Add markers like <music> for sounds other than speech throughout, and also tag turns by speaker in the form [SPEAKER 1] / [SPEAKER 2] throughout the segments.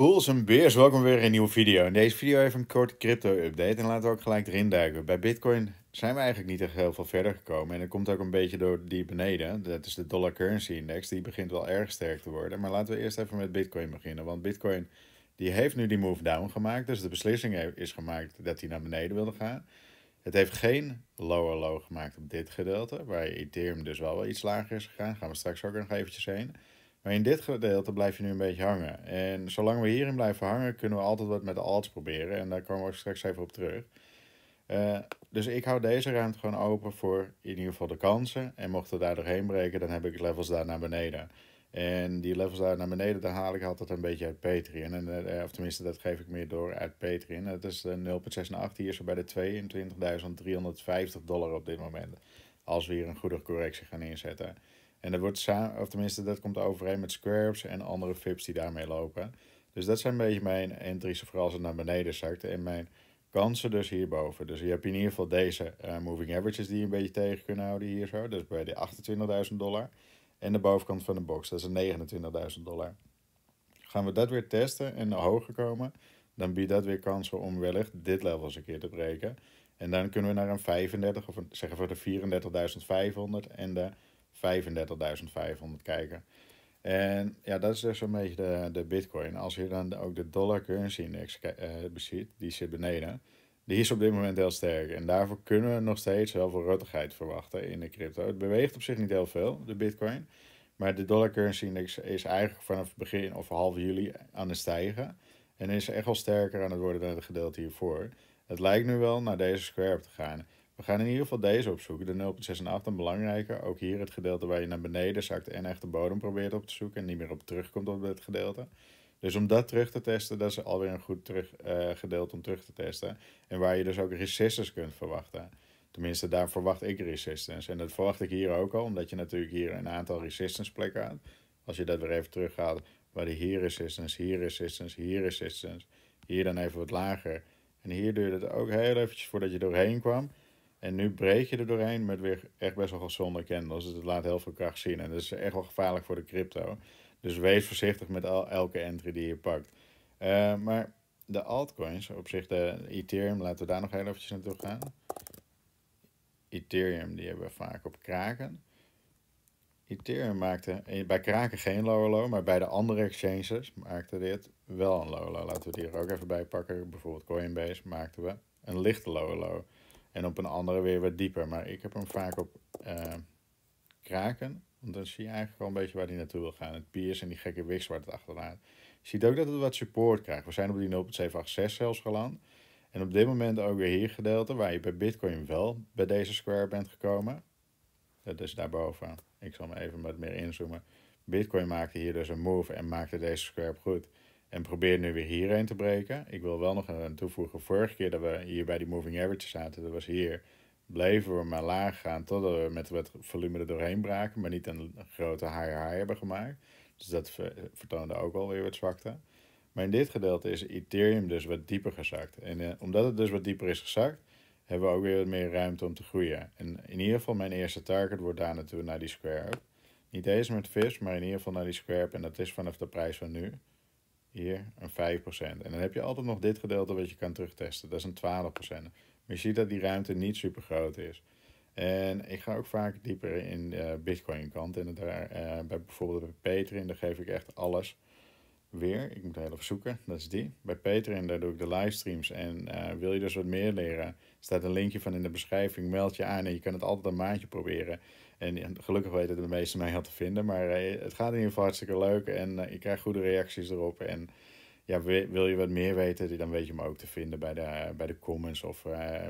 [SPEAKER 1] Pools en beers, welkom weer in een nieuwe video. In deze video even een korte crypto-update en laten we ook gelijk erin duiken. Bij Bitcoin zijn we eigenlijk niet echt heel veel verder gekomen. En dat komt ook een beetje door die beneden. Dat is de Dollar Currency Index. Die begint wel erg sterk te worden. Maar laten we eerst even met Bitcoin beginnen. Want Bitcoin die heeft nu die move down gemaakt. Dus de beslissing is gemaakt dat hij naar beneden wilde gaan. Het heeft geen lower low gemaakt op dit gedeelte. Waar Ethereum dus wel, wel iets lager is gegaan. gaan we straks ook nog eventjes heen. Maar in dit gedeelte blijf je nu een beetje hangen. En zolang we hierin blijven hangen, kunnen we altijd wat met de alts proberen. En daar komen we ook straks even op terug. Eh, dus ik hou deze ruimte gewoon open voor in ieder geval de kansen. En mocht er daar doorheen breken, dan heb ik levels daar naar beneden. En die levels daar naar beneden, daar haal ik altijd een beetje uit Patreon. En, eh, of tenminste, dat geef ik meer door uit Patreon. het is de 0.68, hier zo bij de 22.350 dollar op dit moment. Als we hier een goede correctie gaan inzetten. En dat, wordt of tenminste, dat komt overeen met Squares en andere fips die daarmee lopen. Dus dat zijn een beetje mijn entries vooral als het naar beneden zakt. En mijn kansen dus hierboven. Dus je hebt in ieder geval deze eh, moving averages die je een beetje tegen kunnen houden hier zo. Dus bij de 28.000 dollar. En de bovenkant van de box, dat is 29.000 dollar. Gaan we dat weer testen en naar hoger komen, dan biedt dat weer kansen om wellicht dit level eens een keer te breken. En dan kunnen we naar een 35 of een, zeggen we de 34.500 en de 35.500 kijken. En ja, dat is dus een beetje de, de bitcoin. Als je dan ook de dollar currency index eh beziet, die zit beneden. Die is op dit moment heel sterk. En daarvoor kunnen we nog steeds heel veel rottigheid verwachten in de crypto. Het beweegt op zich niet heel veel, de bitcoin. Maar de dollar currency index is eigenlijk vanaf begin of half juli aan het stijgen. En is echt wel sterker aan het worden dan het gedeelte hiervoor. Het lijkt nu wel naar deze square op te gaan. We gaan in ieder geval deze opzoeken, de 0.6 en 8, belangrijker, ook hier het gedeelte waar je naar beneden zakt en echt de bodem probeert op te zoeken en niet meer op terugkomt op dit gedeelte. Dus om dat terug te testen, dat is alweer een goed terug, eh, gedeelte om terug te testen. En waar je dus ook resistance kunt verwachten. Tenminste, daar verwacht ik resistance. En dat verwacht ik hier ook al, omdat je natuurlijk hier een aantal resistance plekken had. Als je dat weer even teruggaat, waar die hier resistance, hier resistance, hier resistance. Hier dan even wat lager. En hier duurde het ook heel eventjes voordat je doorheen kwam. En nu breek je er doorheen met weer echt best wel gezonde candles. Dus het laat heel veel kracht zien. En dat is echt wel gevaarlijk voor de crypto. Dus wees voorzichtig met al, elke entry die je pakt. Eh, maar de altcoins, op zich de Ethereum, laten we daar nog heel eventjes naartoe gaan. Ethereum, die hebben we vaak op kraken. Ethereum maakte eh, bij kraken geen low low, maar bij de andere exchanges maakte dit wel een low low. Laten we die er ook even bij pakken. Bijvoorbeeld Coinbase maakten we een lichte lower low. En op een andere weer wat dieper. Maar ik heb hem vaak op eh, kraken. Want dan zie je eigenlijk wel een beetje waar hij naartoe wil gaan. Het piers en die gekke wigs waar het achterlaat. Je ziet ook dat het wat support krijgt. We zijn op die 0.786 zelfs geland. En op dit moment ook weer hier gedeelte. Waar je bij Bitcoin wel bij deze square bent gekomen. Dat is daarboven. Ik zal me even wat meer inzoomen. Bitcoin maakte hier dus een move en maakte deze square goed. En probeer nu weer hierheen te breken. Ik wil wel nog een toevoegen. Vorige keer dat we hier bij die moving average zaten, dat was hier. Bleven we maar laag gaan totdat we met wat volume er doorheen braken. Maar niet een grote high high hebben gemaakt. Dus dat vertoonde ook wel weer wat zwakte. Maar in dit gedeelte is Ethereum dus wat dieper gezakt. En eh, omdat het dus wat dieper is gezakt, hebben we ook weer wat meer ruimte om te groeien. En in ieder geval mijn eerste target wordt daar naartoe naar die square Niet deze met vis, maar in ieder geval naar die square En dat is vanaf de prijs van nu hier een 5%. En dan heb je altijd nog dit gedeelte wat je kan terugtesten. Dat is een 12%. Maar je ziet dat die ruimte niet super groot is. En ik ga ook vaak dieper in de Bitcoin kant. En daar, eh, bij bijvoorbeeld bij Patreon, daar geef ik echt alles weer. Ik moet heel even zoeken, dat is die. Bij Patreon, daar doe ik de livestreams. En eh, wil je dus wat meer leren, staat een linkje van in de beschrijving. Meld je aan en je kan het altijd een maandje proberen. En gelukkig weten de meesten mij al te vinden. Maar eh, het gaat in ieder geval hartstikke leuk. En ik eh, krijg goede reacties erop. En ja, wil je wat meer weten, dan weet je me ook te vinden bij de, eh, bij de comments of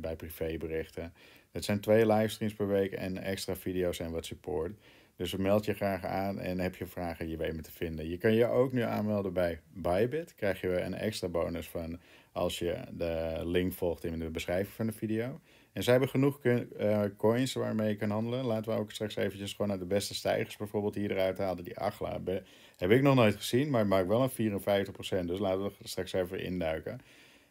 [SPEAKER 1] bij privéberichten. Het zijn twee livestreams per week en extra video's en wat support. Dus meld je graag aan en heb je vragen, je weet me te vinden. Je kan je ook nu aanmelden bij Bybit. Krijg je een extra bonus van als je de link volgt in de beschrijving van de video. En zij hebben genoeg eh, coins waarmee je kan handelen. Laten we ook straks eventjes gewoon naar de beste stijgers bijvoorbeeld hier eruit halen. Die Agla heb ik nog nooit gezien, maar maakt wel een 54%. Dus laten we straks even induiken.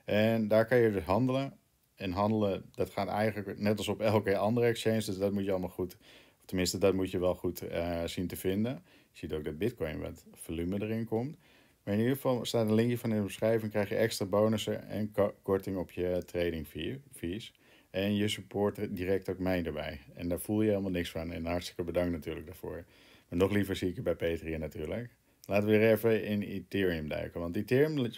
[SPEAKER 1] En daar kan je dus handelen. En handelen, dat gaat eigenlijk net als op elke andere exchange. Dus dat moet je allemaal goed, of tenminste dat moet je wel goed eh, zien te vinden. Je ziet ook dat Bitcoin wat volume erin komt. Maar in ieder geval staat een linkje van in de beschrijving. Krijg je extra bonussen en korting op je trading fees. En je support direct ook mij erbij, En daar voel je helemaal niks van. En hartstikke bedankt natuurlijk daarvoor. Maar nog liever zie ik je bij Patreon natuurlijk. Laten we weer even in Ethereum duiken. Want Ethereum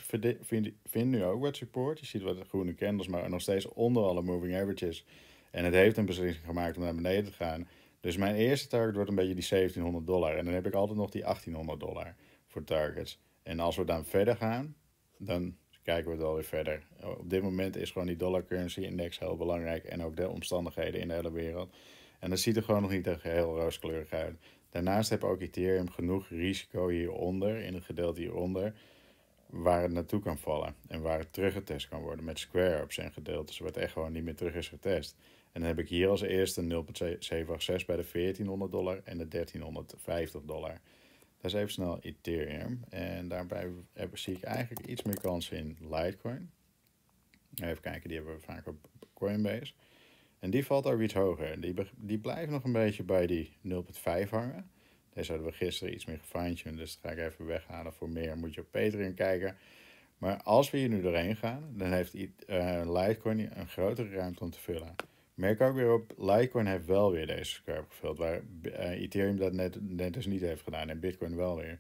[SPEAKER 1] vindt nu ook wat support. Je ziet wat groene candles, maar nog steeds onder alle moving averages. En het heeft een beslissing gemaakt om naar beneden te gaan. Dus mijn eerste target wordt een beetje die 1700 dollar. En dan heb ik altijd nog die 1800 dollar voor targets. En als we dan verder gaan, dan kijken we het alweer verder. Eh, op dit moment is gewoon die dollar currency index heel belangrijk en ook de omstandigheden in de hele wereld. En dat ziet er gewoon nog niet echt heel rooskleurig uit. Daarnaast heb ook Ethereum genoeg risico hieronder, in het gedeelte hieronder, waar het naartoe kan vallen en waar het teruggetest kan worden met square ups en gedeeltes, wat echt gewoon niet meer terug is getest. En dan heb ik hier als eerste 0,786 bij de 1400 dollar en de 1350 dollar even snel Ethereum. En daarbij zie ik eigenlijk iets meer kansen in Litecoin. Even kijken, die hebben we vaak op Coinbase. En die valt daar iets hoger. Die, die blijft nog een beetje bij die 0.5 hangen. Deze hadden we gisteren iets meer gefine dus dat ga ik even weghalen. Voor meer moet je op Patreon kijken. Maar als we hier nu doorheen gaan, dan heeft eh, Litecoin een grotere ruimte om te vullen merk ook weer op, Litecoin heeft wel weer deze scherp gevuld. Waar eh, Ethereum dat net, net dus niet heeft gedaan en Bitcoin wel weer.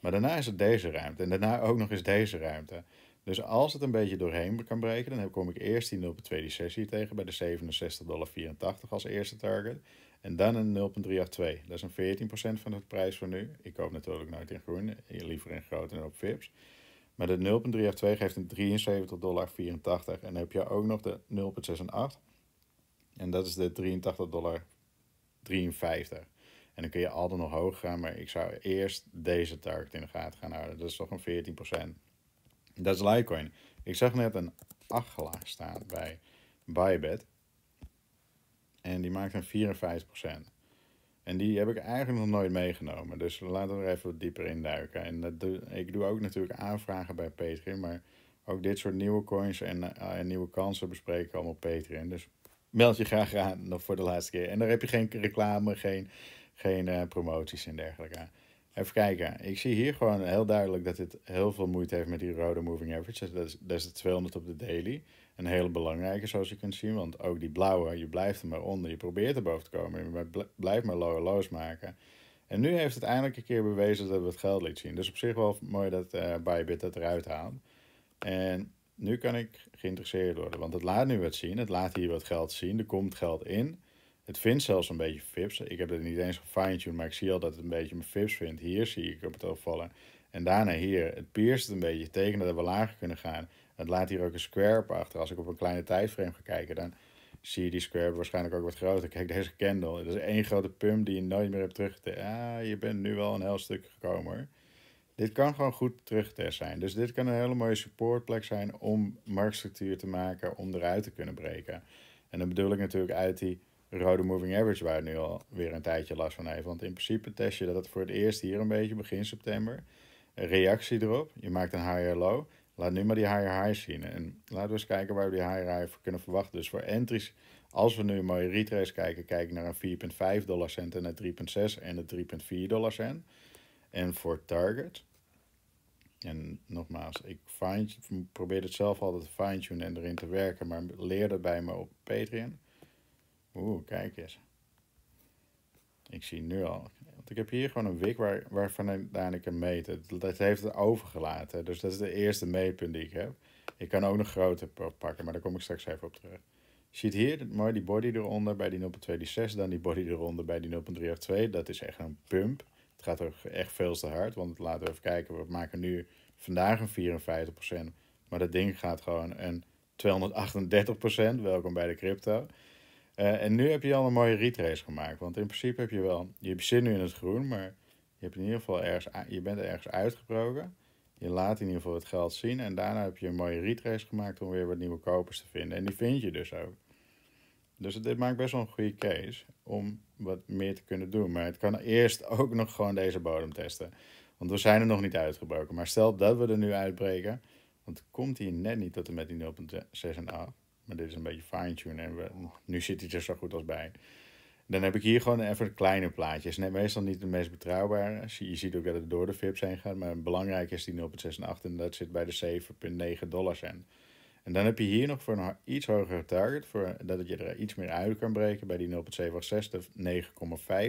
[SPEAKER 1] Maar daarna is het deze ruimte en daarna ook nog eens deze ruimte. Dus als het een beetje doorheen kan breken, dan kom ik eerst die 0.2 die sessie tegen bij de 67,84 als eerste target. En dan een 0.382. Dat is een 14% van het prijs van nu. Ik koop natuurlijk nooit in groen, eh, liever in groot en op VIPs. Maar de 0.382 geeft een 73,84 En dan heb je ook nog de 0.68 en dat is de 83 dollar 53. En dan kun je altijd nog hoger gaan, maar ik zou eerst deze target in de gaten gaan houden. Dat is toch een 14%. Dat is Litecoin. Ik zag net een Achla staan bij Bybit. En die maakt een 54%. En die heb ik eigenlijk nog nooit meegenomen. Dus laten we er even dieper in duiken. En dat ik doe ook natuurlijk aanvragen bij Patreon. Maar ook dit soort nieuwe coins en, eh, nieuwe kansen bespreken allemaal Patreon. Dus meld je graag aan nog voor de laatste keer. En daar heb je geen reclame, geen, geen eh, promoties en dergelijke Even kijken. Ik zie hier gewoon heel duidelijk dat dit heel veel moeite heeft met die rode moving average. Dus dat is, dat is de 200 op de daily. Een hele belangrijke zoals je kunt zien. Want ook die blauwe, je blijft er maar onder. Je probeert er boven te komen. Je blijft maar low lows maken. En nu heeft het eindelijk een keer bewezen dat we het geld liet zien. Dus op zich wel mooi dat uh, Bybit dat eruit haalt. En nu kan ik geïnteresseerd worden. Want het laat nu wat zien, het laat hier wat geld zien, er komt geld in. Het vindt zelfs een beetje fips. Ik heb het niet eens gefine-tuned, maar ik zie al dat het een beetje mijn vips vindt. Hier zie ik op het opvallen. En daarna hier. Het pierst een beetje, tekenen dat we lager kunnen gaan. Het laat hier ook een square achter. Als ik op een kleine tijdframe ga kijken, dan zie je die square waarschijnlijk ook wat groter. Kijk, deze candle. Dat is één grote pump die je nooit meer hebt terug. Ah, je bent nu wel een heel stuk gekomen hoor. Dit kan gewoon goed terugtest zijn. Dus dit kan een hele mooie supportplek zijn om marktstructuur te maken, om eruit te kunnen breken. En dan bedoel ik natuurlijk uit die rode moving average waar het nu al weer een tijdje last van heeft. Want in principe test je dat voor het eerst hier een beetje begin september. reactie erop, je maakt een higher low. Laat nu maar die higher high zien. En laten we eens kijken waar we die higher high voor kunnen verwachten. Dus voor entries, als we nu een mooie retrace kijken, kijk naar een 4,5 dollar cent en een 3,6 en een 3,4 dollar cent en voor Target. En nogmaals, ik probeer het zelf altijd te fine-tunen en erin te werken, maar leer bij me op Patreon. Oeh, kijk eens. Ik zie nu al. Want ik heb hier gewoon een wik waar, waarvan ik kan meten. Dat heeft het overgelaten. Dus dat is de eerste meetpunt die ik heb. Ik kan ook nog groter pakken, maar daar kom ik straks even op terug. Je ziet hier mooi die body eronder bij die 0.2 die 6, dan die body eronder bij die 0.382. Dat is echt een pump. Het gaat ook echt veel te hard, want laten we even kijken, we maken nu vandaag een 54%, maar dat ding gaat gewoon een 238%, welkom bij de crypto. Eh, en nu heb je al een mooie retrace gemaakt, want in principe heb je wel, je zit nu in het groen, maar je, hebt in ieder geval ergens, je bent ergens uitgebroken. Je laat in ieder geval het geld zien en daarna heb je een mooie retrace gemaakt om weer wat nieuwe kopers te vinden. En die vind je dus ook. Dus dit maakt best wel een goede case om wat meer te kunnen doen. Maar het kan eerst <laughs> ook nog gewoon deze bodem testen. Want we zijn er nog niet uitgebroken. Maar stel dat we er nu uitbreken. Want komt hier net niet tot en met die 0.6 en 8. Maar dit is een beetje fine tune En nu zit hij er zo goed als bij. Dan heb ik hier gewoon even kleine plaatjes. Net meestal niet de meest betrouwbare. Je ziet ook dat het door de VIP's heen gaat. Maar belangrijk is die 0.68. en En dat zit bij de 7,9 dollar cent. En dan heb je hier nog voor een iets hogere target, voor, dat je er iets meer uit kan breken bij die 0,786, de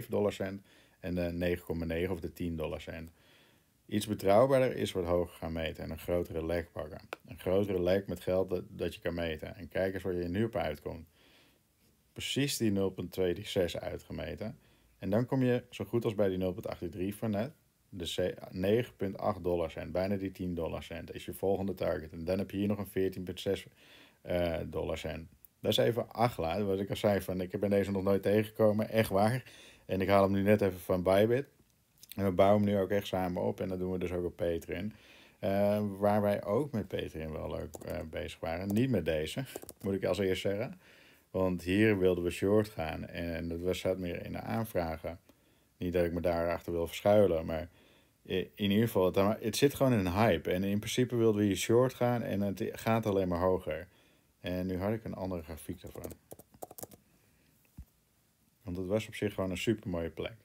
[SPEAKER 1] 9,5 cent en de 9,9 of de 10 dollar cent. Iets betrouwbaarder is wat hoger gaan meten en een grotere leg pakken. Een grotere leg met geld dat, dat je kan meten. En kijk eens waar je nu op uitkomt. Precies die 0,26 uitgemeten. En dan kom je zo goed als bij die 0,83 van net de 9,8 dollar cent, bijna die 10 dollar cent, is je volgende target. En dan heb je hier nog een 14,6 eh, dollar cent. Dat is even Agla, wat ik al zei, van ik heb in deze nog nooit tegengekomen, echt waar. En ik haal hem nu net even van Bybit. En we bouwen hem nu ook echt samen op en dat doen we dus ook op Patreon. Eh, waar wij ook met Patreon wel leuk eh, bezig waren. Niet met deze, moet ik als eerst zeggen. Want hier wilden we short gaan en dat was zat meer in de aanvragen. Niet dat ik me daarachter wil verschuilen, maar in ieder geval, het, zit gewoon in een hype. En in principe wilden we hier short gaan en het gaat alleen maar hoger. En nu had ik een andere grafiek daarvan. Want het was op zich gewoon een super mooie plek.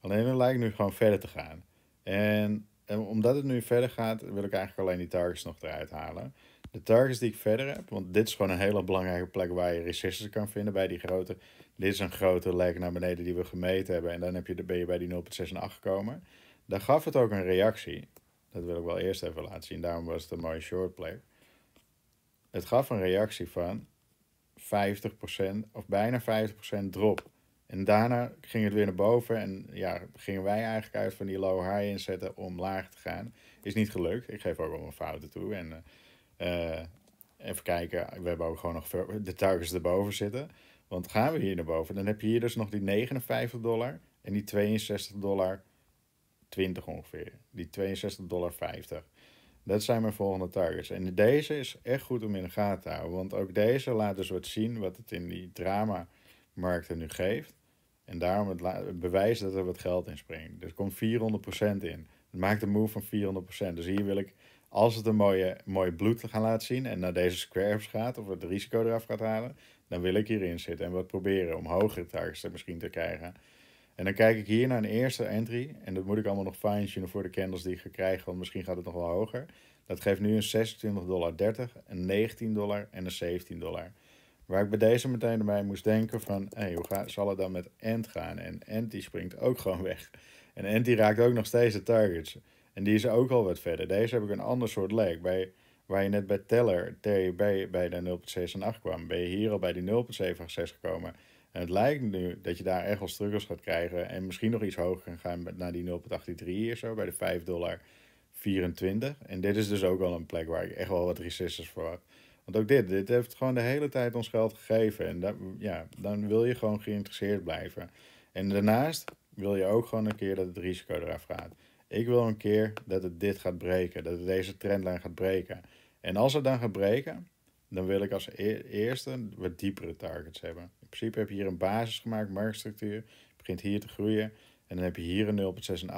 [SPEAKER 1] Alleen het lijkt nu gewoon verder te gaan. En, omdat het nu verder gaat, wil ik eigenlijk alleen die targets nog eruit halen. De targets die ik verder heb, want dit is gewoon een hele belangrijke plek waar je resistance kan vinden bij die grote. Dit is een grote lek naar beneden die we gemeten hebben. En dan heb je, ben je bij die 0,6 en 8 gekomen. Daar gaf het ook een reactie. Dat wil ik wel eerst even laten zien. Daarom was het een mooie shortplay. Het gaf een reactie van 50% of bijna 50% drop. En daarna ging het weer naar boven en ja, gingen wij eigenlijk uit van die low-high inzetten om laag te gaan. Is niet gelukt. Ik geef ook wel mijn fouten toe. En eh, even kijken, we hebben ook gewoon nog de targets erboven zitten. Want gaan we hier naar boven, dan heb je hier dus nog die 59 dollar en die 62 dollar 20 ongeveer. Die 62,50 dollar. Dat zijn mijn volgende targets. En deze is echt goed om in de gaten te houden. Want ook deze laat dus wat zien wat het in die drama-markten nu geeft. En daarom het, bewijs dat er wat geld in springt. Dus komt 400% in. Het maakt een move van 400%. Dus hier wil ik, als het een mooie, mooie bloed gaan laten zien en naar deze squares gaat of het risico eraf gaat halen, dan wil ik hierin zitten en wat proberen om hogere targets misschien te krijgen. En dan kijk ik hier naar een eerste entry. En dat moet ik allemaal nog fine-tunen voor de candles die ik ga krijgen. Want misschien gaat het nog wel hoger. Dat geeft nu een 26,30 een 19 dollar en een 17 dollar. Waar ik bij deze meteen erbij moest denken van... Hé, hey, hoe ga, zal het dan met Ent? gaan? En Ent die springt ook gewoon weg. En Ent die raakt ook nog steeds de targets. En die is ook al wat verder. Deze heb ik een ander soort leg. Bij, waar je net bij Teller, TB, bij de 0.6 kwam... ben je hier al bij die 0,76 gekomen... En het lijkt nu dat je daar echt wel struggles gaat krijgen. En misschien nog iets hoger kan gaan naar die 0,83 of zo, bij de 5,24. dollar En dit is dus ook al een plek waar ik echt wel wat voor voor. Want ook dit, dit heeft gewoon de hele tijd ons geld gegeven. En ja, dan wil je gewoon geïnteresseerd blijven. En daarnaast wil je ook gewoon een keer dat het risico eraf gaat. Ik wil een keer dat het dit gaat breken, dat het deze trendlijn gaat breken. En als het dan gaat breken, dan wil ik als e-, eerste wat diepere targets hebben principe heb je hier een basis gemaakt, marktstructuur, begint hier te groeien. En dan heb je hier een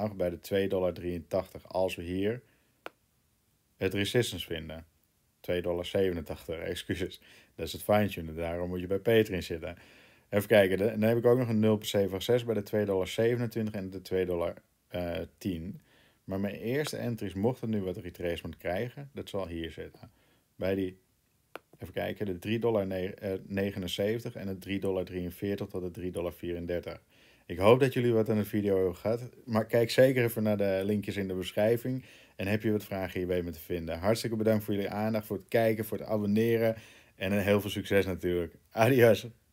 [SPEAKER 1] 0,68 bij de 2,83 als we hier het resistance vinden. 2,87 <laughs> excuses. Dat is het fine daarom moet je bij in zitten. Even kijken, dan heb ik ook nog een 0,76 bij de 2,27 en de 2,10 eh, Maar mijn eerste entries, mocht het nu wat retracement krijgen, dat zal hier zitten. Bij die even kijken, de 3,79 dollar eh, en de 3,43 dollar tot de 3,34 dollar. Ik hoop dat jullie wat aan de video hebben gehad. Maar kijk zeker even naar de linkjes in de beschrijving. En heb je wat vragen hierbij me te vinden. Hartstikke bedankt voor jullie aandacht, voor het kijken, voor het abonneren. En eh, heel veel succes natuurlijk. Adios.